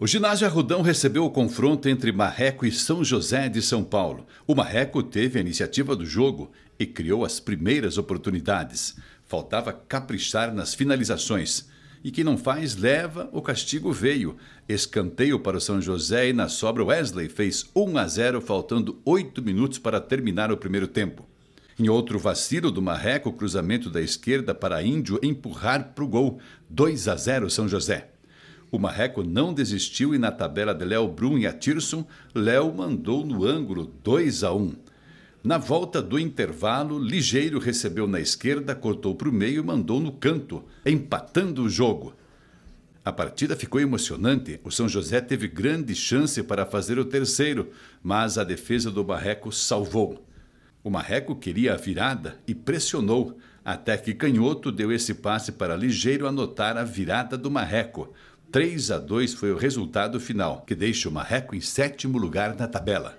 O ginásio Arrudão recebeu o confronto entre Marreco e São José de São Paulo. O Marreco teve a iniciativa do jogo e criou as primeiras oportunidades. Faltava caprichar nas finalizações. E quem não faz, leva, o castigo veio. Escanteio para o São José e na sobra Wesley fez 1 a 0, faltando 8 minutos para terminar o primeiro tempo. Em outro vacilo do Marreco, cruzamento da esquerda para Índio empurrar para o gol. 2 a 0 São José. O Marreco não desistiu e na tabela de Léo Brum e Atirson, Léo mandou no ângulo 2 a 1. Na volta do intervalo, Ligeiro recebeu na esquerda, cortou para o meio e mandou no canto, empatando o jogo. A partida ficou emocionante. O São José teve grande chance para fazer o terceiro, mas a defesa do Marreco salvou. O Marreco queria a virada e pressionou, até que Canhoto deu esse passe para Ligeiro anotar a virada do Marreco. 3 a 2 foi o resultado final, que deixa o Marreco em sétimo lugar na tabela.